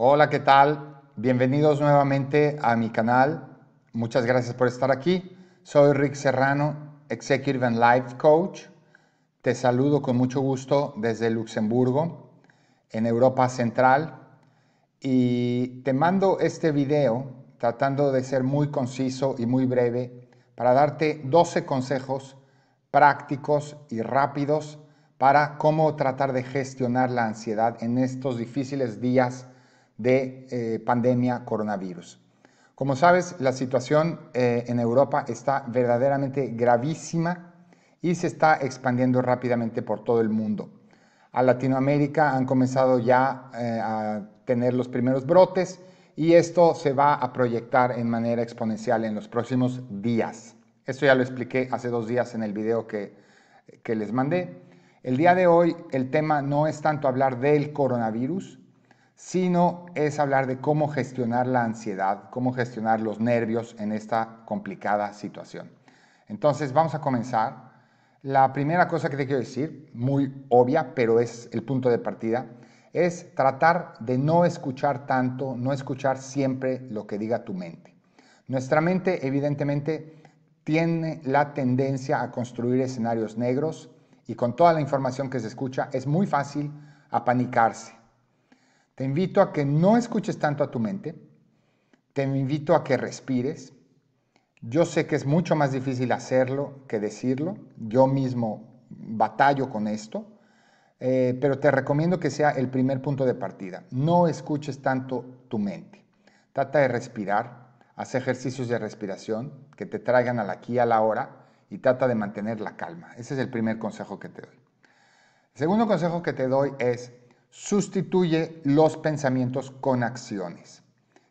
Hola, ¿qué tal? Bienvenidos nuevamente a mi canal. Muchas gracias por estar aquí. Soy Rick Serrano, Executive and Life Coach. Te saludo con mucho gusto desde Luxemburgo, en Europa Central. Y te mando este video tratando de ser muy conciso y muy breve para darte 12 consejos prácticos y rápidos para cómo tratar de gestionar la ansiedad en estos difíciles días de eh, pandemia coronavirus. Como sabes, la situación eh, en Europa está verdaderamente gravísima y se está expandiendo rápidamente por todo el mundo. A Latinoamérica han comenzado ya eh, a tener los primeros brotes y esto se va a proyectar en manera exponencial en los próximos días. Esto ya lo expliqué hace dos días en el video que, que les mandé. El día de hoy el tema no es tanto hablar del coronavirus, sino es hablar de cómo gestionar la ansiedad, cómo gestionar los nervios en esta complicada situación. Entonces vamos a comenzar. La primera cosa que te quiero decir, muy obvia, pero es el punto de partida, es tratar de no escuchar tanto, no escuchar siempre lo que diga tu mente. Nuestra mente evidentemente tiene la tendencia a construir escenarios negros y con toda la información que se escucha es muy fácil apanicarse, te invito a que no escuches tanto a tu mente, te invito a que respires. Yo sé que es mucho más difícil hacerlo que decirlo, yo mismo batallo con esto, eh, pero te recomiendo que sea el primer punto de partida. No escuches tanto tu mente, trata de respirar, haz ejercicios de respiración que te traigan al aquí a la hora y trata de mantener la calma. Ese es el primer consejo que te doy. El segundo consejo que te doy es sustituye los pensamientos con acciones.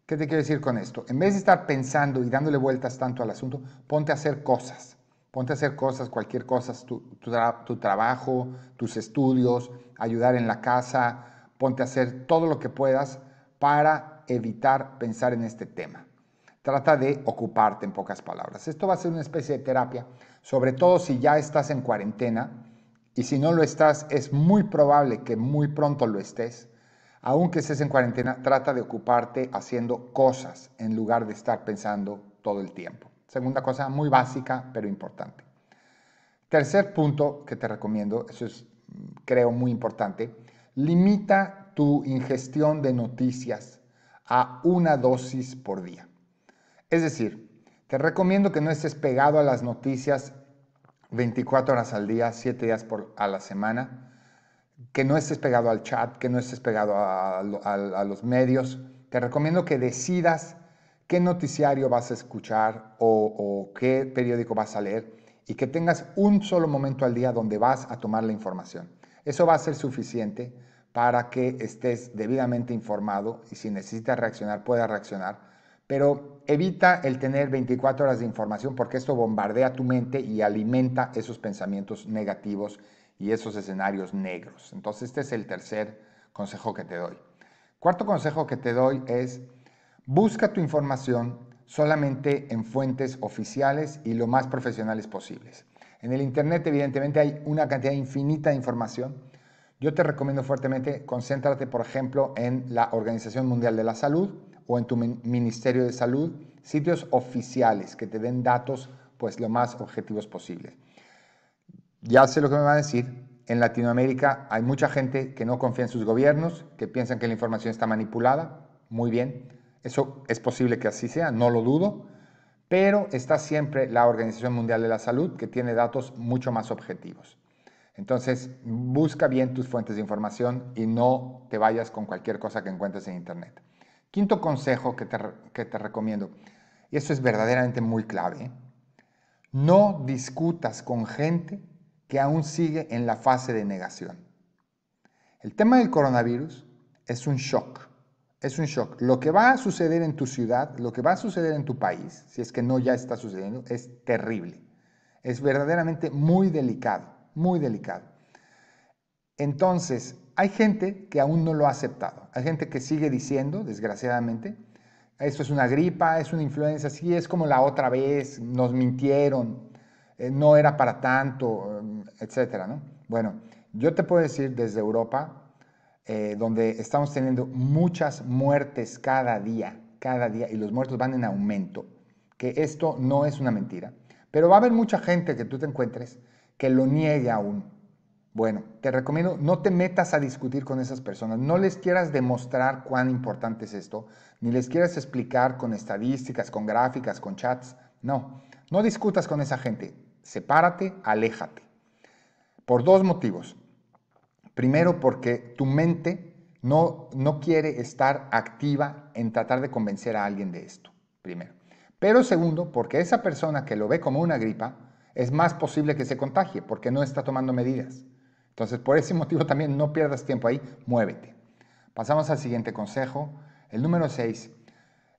¿Qué te quiero decir con esto? En vez de estar pensando y dándole vueltas tanto al asunto, ponte a hacer cosas. Ponte a hacer cosas, cualquier cosa, tu, tu trabajo, tus estudios, ayudar en la casa, ponte a hacer todo lo que puedas para evitar pensar en este tema. Trata de ocuparte en pocas palabras. Esto va a ser una especie de terapia, sobre todo si ya estás en cuarentena y si no lo estás, es muy probable que muy pronto lo estés. Aunque estés en cuarentena, trata de ocuparte haciendo cosas en lugar de estar pensando todo el tiempo. Segunda cosa, muy básica, pero importante. Tercer punto que te recomiendo, eso es creo muy importante, limita tu ingestión de noticias a una dosis por día. Es decir, te recomiendo que no estés pegado a las noticias 24 horas al día, 7 días a la semana, que no estés pegado al chat, que no estés pegado a, los medios. Te recomiendo que decidas qué noticiario vas a escuchar o, o, qué periódico vas a leer y que tengas un solo momento al día donde vas a tomar la información. Eso va a ser suficiente para que estés debidamente informado y si necesitas reaccionar, puedas reaccionar pero evita el tener 24 horas de información porque esto bombardea tu mente y alimenta esos pensamientos negativos y esos escenarios negros. Entonces este es el tercer consejo que te doy. Cuarto consejo que te doy es busca tu información solamente en fuentes oficiales y lo más profesionales posibles. En el Internet evidentemente hay una cantidad infinita de información. Yo te recomiendo fuertemente concéntrate, por ejemplo, en la Organización Mundial de la Salud, o en tu Ministerio de Salud, sitios oficiales que te den datos pues lo más objetivos posible. Ya sé lo que me va a decir, en Latinoamérica hay mucha gente que no confía en sus gobiernos, que piensan que la información está manipulada, muy bien, eso es posible que así sea, no lo dudo, pero está siempre la Organización Mundial de la Salud que tiene datos mucho más objetivos. Entonces, busca bien tus fuentes de información y no te vayas con cualquier cosa que encuentres en Internet. Quinto consejo que te, recomiendo, y eso es verdaderamente muy clave, ¿eh? no discutas con gente que aún sigue en la fase de negación. El tema del coronavirus es un shock, es un shock. Lo que va a suceder en tu ciudad, lo que va a suceder en tu país, si es que no ya está sucediendo, es terrible. Es verdaderamente muy delicado, muy delicado. Entonces, hay gente que aún no lo ha aceptado, hay gente que sigue diciendo, desgraciadamente, esto es una gripa, es una influenza, sí, es como la otra vez, nos mintieron, eh, no era para tanto, mm, etcétera, Bueno, yo te puedo decir desde Europa, eh, donde estamos teniendo muchas muertes cada día, cada día, y los muertos van en aumento, que esto no es una mentira. Pero va a haber mucha gente que tú te encuentres que lo niegue aún, bueno, te recomiendo, no te metas a discutir con esas personas, no les quieras demostrar cuán importante es esto, ni les quieras explicar con estadísticas, con gráficas, con chats, no, no discutas con esa gente, sepárate, aléjate. Por dos motivos. Primero, porque tu mente no, no quiere estar activa en tratar de convencer a alguien de esto, primero. Pero segundo, porque esa persona que lo ve como una gripa, es más posible que se contagie porque no está tomando medidas. Entonces, por ese motivo también no pierdas tiempo ahí, muévete. Pasamos al siguiente consejo, el número 6.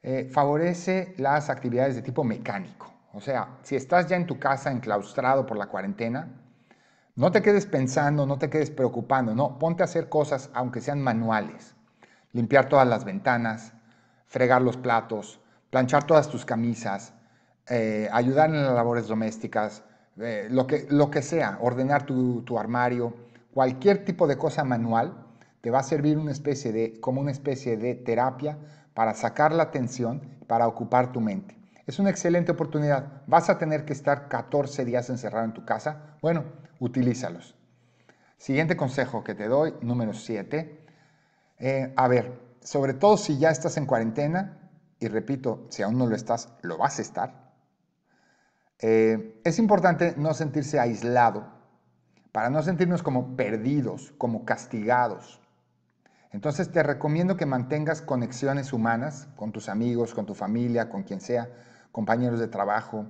Eh, favorece las actividades de tipo mecánico. O sea, si estás ya en tu casa enclaustrado por la cuarentena, no te quedes pensando, no te quedes preocupando, no, ponte a hacer cosas aunque sean manuales. Limpiar todas las ventanas, fregar los platos, planchar todas tus camisas, eh, ayudar en las labores domésticas, eh, lo, que, lo que sea, ordenar tu, armario, cualquier tipo de cosa manual, te va a servir una especie de, como una especie de terapia para sacar la atención, para ocupar tu mente. Es una excelente oportunidad. Vas a tener que estar 14 días encerrado en tu casa. Bueno, utilízalos. Siguiente consejo que te doy, número 7. Eh, a ver, sobre todo si ya estás en cuarentena, y repito, si aún no lo estás, lo vas a estar eh, es importante no sentirse aislado, para no sentirnos como perdidos, como castigados. Entonces te recomiendo que mantengas conexiones humanas con tus amigos, con tu familia, con quien sea, compañeros de trabajo,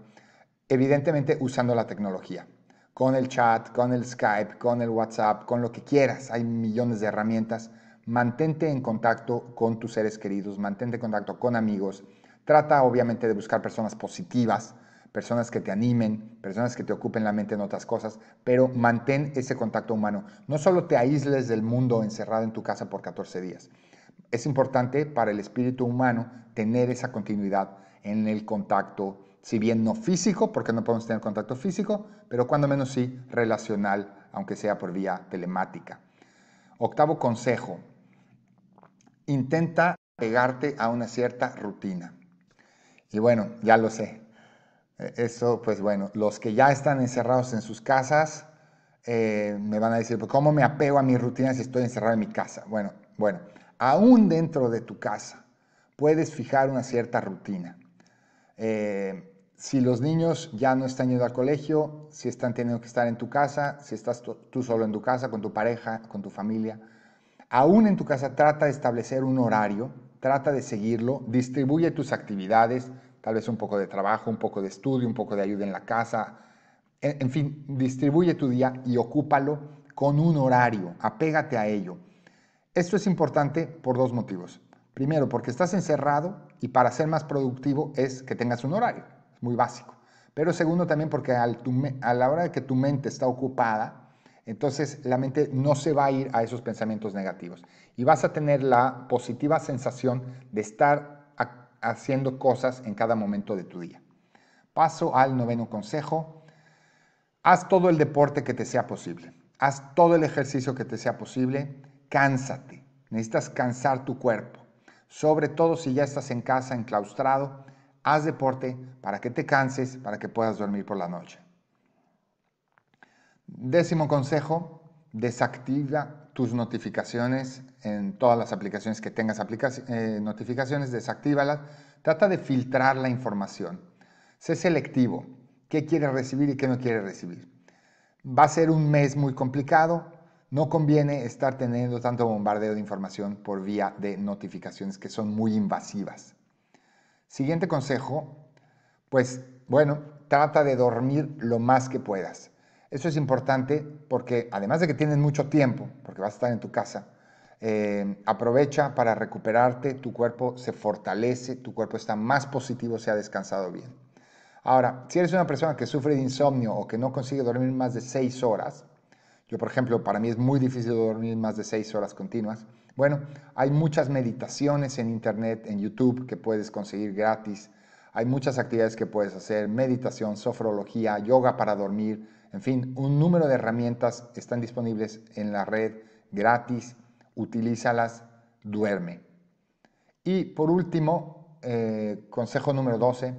evidentemente usando la tecnología, con el chat, con el Skype, con el WhatsApp, con lo que quieras. Hay millones de herramientas. Mantente en contacto con tus seres queridos, mantente en contacto con amigos. Trata obviamente de buscar personas positivas personas que te animen, personas que te ocupen la mente en otras cosas, pero mantén ese contacto humano. No solo te aísles del mundo encerrado en tu casa por 14 días. Es importante para el espíritu humano tener esa continuidad en el contacto, si bien no físico, porque no podemos tener contacto físico, pero cuando menos sí relacional, aunque sea por vía telemática. Octavo consejo, intenta pegarte a una cierta rutina. Y bueno, ya lo sé, e-, eso, pues bueno, los que ya están encerrados en sus casas eh, me van a decir, pues, ¿cómo me apego a mi rutina si estoy encerrado en mi casa? Bueno, bueno, aún dentro de tu casa puedes fijar una cierta rutina. Eh, si los niños ya no están yendo al colegio, si están teniendo que estar en tu casa, si estás tú solo en tu casa, con tu pareja, con tu familia, aún en tu casa trata de establecer un horario, trata de seguirlo, distribuye tus actividades, tal vez un poco de trabajo, un poco de estudio, un poco de ayuda en la casa. En, fin, distribuye tu día y ocúpalo con un horario, apégate a ello. Esto es importante por dos motivos. Primero, porque estás encerrado y para ser más productivo es que tengas un horario, es muy básico. Pero segundo también porque a la hora de que tu mente está ocupada, entonces la mente no se va a ir a esos pensamientos negativos y vas a tener la positiva sensación de estar haciendo cosas en cada momento de tu día. Paso al noveno consejo. Haz todo el deporte que te sea posible. Haz todo el ejercicio que te sea posible. Cánsate. Necesitas cansar tu cuerpo. Sobre todo si ya estás en casa, enclaustrado, haz deporte para que te canses, para que puedas dormir por la noche. Décimo consejo, desactiva tus notificaciones en todas las aplicaciones que tengas eh, notificaciones, desactívalas. Trata de filtrar la información. Sé selectivo. ¿Qué quieres recibir y qué no quieres recibir? Va a ser un mes muy complicado. No conviene estar teniendo tanto bombardeo de información por vía de notificaciones que son muy invasivas. Siguiente consejo, pues bueno, trata de dormir lo más que puedas. Eso es importante porque además de que tienes mucho tiempo, porque vas a estar en tu casa, eh, aprovecha para recuperarte, tu cuerpo se fortalece, tu cuerpo está más positivo se ha descansado bien. Ahora, si eres una persona que sufre de insomnio o que no consigue dormir más de seis horas, yo por ejemplo, para mí es muy difícil dormir más de seis horas continuas, bueno, hay muchas meditaciones en internet, en YouTube que puedes conseguir gratis, hay muchas actividades que puedes hacer, meditación, sofrología, yoga para dormir, en fin, un número de herramientas están disponibles en la red gratis, utilízalas, duerme. Y por último, eh, consejo número 12.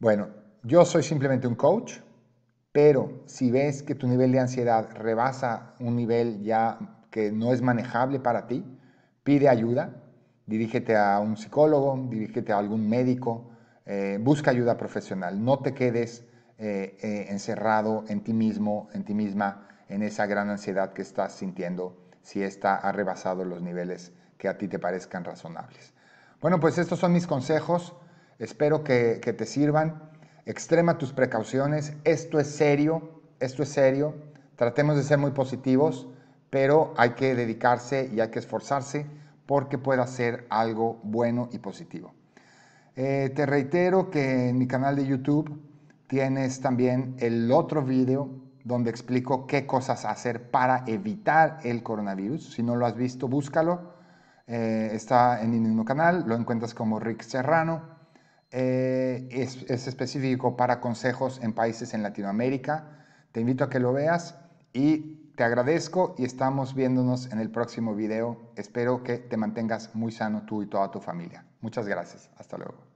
Bueno, yo soy simplemente un coach, pero si ves que tu nivel de ansiedad rebasa un nivel ya que no es manejable para ti, pide ayuda, dirígete a un psicólogo, dirígete a algún médico, eh, busca ayuda profesional, no te quedes eh, eh, encerrado en ti mismo, en ti misma, en esa gran ansiedad que estás sintiendo, si esta ha rebasado los niveles que a ti te parezcan razonables. Bueno, pues estos son mis consejos, espero que, te sirvan. Extrema tus precauciones, esto es serio, esto es serio, tratemos de ser muy positivos, pero hay que dedicarse y hay que esforzarse porque pueda ser algo bueno y positivo. Eh, te reitero que en mi canal de YouTube tienes también el otro video donde explico qué cosas hacer para evitar el coronavirus. Si no lo has visto, búscalo. Eh, está en el mismo canal, lo encuentras como Rick Serrano. Eh, es, es, específico para consejos en países en Latinoamérica. Te invito a que lo veas y te agradezco y estamos viéndonos en el próximo video. Espero que te mantengas muy sano tú y toda tu familia. Muchas gracias. Hasta luego.